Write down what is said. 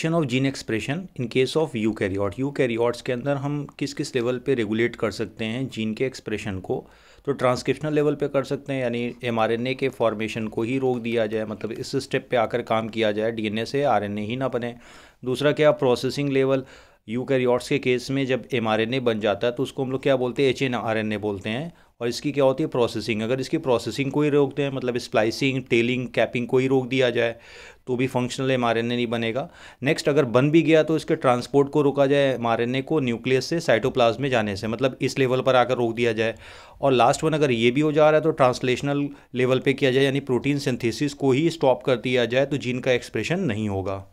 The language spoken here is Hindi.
शन of gene expression in case of eukaryote eukaryotes के अंदर हम किस किस लेवल पे रेगुलेट कर सकते हैं जीन के एक्सप्रेशन को तो ट्रांसक्रिप्शनल लेवल पे कर सकते हैं यानी एमआरएनए के फॉर्मेशन को ही रोक दिया जाए मतलब इस स्टेप पे आकर काम किया जाए डीएनए से आरएनए ही ना बने दूसरा क्या प्रोसेसिंग लेवल यू कैरियॉट्स के केस में जब एम बन जाता है तो उसको हम लोग क्या बोलते हैं एच एन बोलते हैं और इसकी क्या होती है प्रोसेसिंग अगर इसकी प्रोसेसिंग को ही रोकते हैं मतलब स्प्लाइसिंग टेलिंग कैपिंग को ही रोक दिया जाए तो भी फंक्शनल एम आर नहीं बनेगा नेक्स्ट अगर बन भी गया तो इसके ट्रांसपोर्ट को रोका जाए एम को न्यूक्लियस से साइटोप्लाज्म में जाने से मतलब इस लेवल पर आकर रोक दिया जाए और लास्ट वन अगर ये भी हो जा रहा है तो ट्रांसलेशनल लेवल पर किया जाए यानी प्रोटीन सिंथेसिस को ही स्टॉप कर दिया जाए तो जीन का एक्सप्रेशन नहीं होगा